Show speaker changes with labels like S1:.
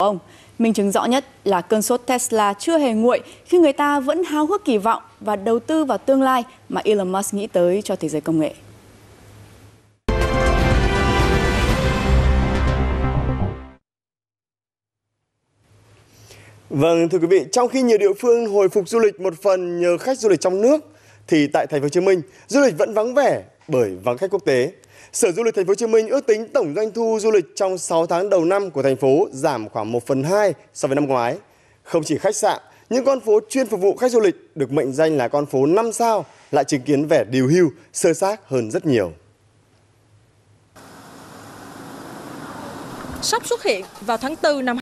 S1: ông. Minh chứng rõ nhất là cơn sốt Tesla chưa hề nguội khi người ta vẫn háo hức kỳ vọng và đầu tư vào tương lai mà Elon Musk nghĩ tới cho thế giới công nghệ.
S2: Vâng, thưa quý vị, trong khi nhiều địa phương hồi phục du lịch một phần nhờ khách du lịch trong nước, thì tại thành phố Hồ Chí Minh, du lịch vẫn vắng vẻ bởi vắng khách quốc tế. Sở Du lịch Thành phố Hồ Chí Minh ước tính tổng doanh thu du lịch trong 6 tháng đầu năm của thành phố giảm khoảng 1 phần 2 so với năm ngoái. Không chỉ khách sạn, những con phố chuyên phục vụ khách du lịch được mệnh danh là con phố 5 sao lại chứng kiến vẻ điều hưu, sơ xác hơn rất nhiều.
S3: Sắp xuất hiện vào tháng 4 năm